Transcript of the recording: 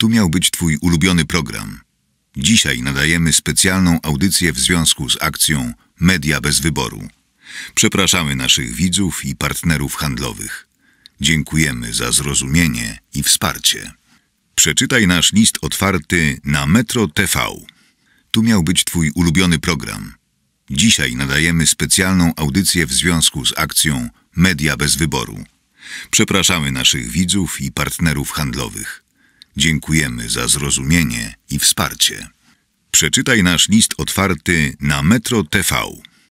Tu miał być Twój ulubiony program. Dzisiaj nadajemy specjalną audycję w związku z akcją Media bez wyboru. Przepraszamy naszych widzów i partnerów handlowych. Dziękujemy za zrozumienie i wsparcie. Przeczytaj nasz list otwarty na Metro TV. Tu miał być Twój ulubiony program. Dzisiaj nadajemy specjalną audycję w związku z akcją Media bez wyboru. Przepraszamy naszych widzów i partnerów handlowych. Dziękujemy za zrozumienie i wsparcie. Przeczytaj nasz list otwarty na Metro TV.